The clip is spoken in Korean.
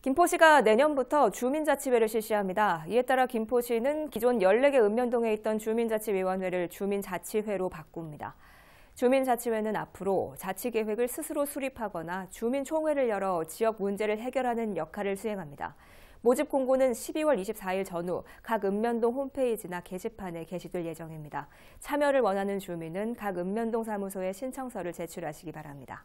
김포시가 내년부터 주민자치회를 실시합니다. 이에 따라 김포시는 기존 14개 읍면동에 있던 주민자치위원회를 주민자치회로 바꿉니다. 주민자치회는 앞으로 자치계획을 스스로 수립하거나 주민총회를 열어 지역 문제를 해결하는 역할을 수행합니다. 모집 공고는 12월 24일 전후 각 읍면동 홈페이지나 게시판에 게시될 예정입니다. 참여를 원하는 주민은 각 읍면동 사무소에 신청서를 제출하시기 바랍니다.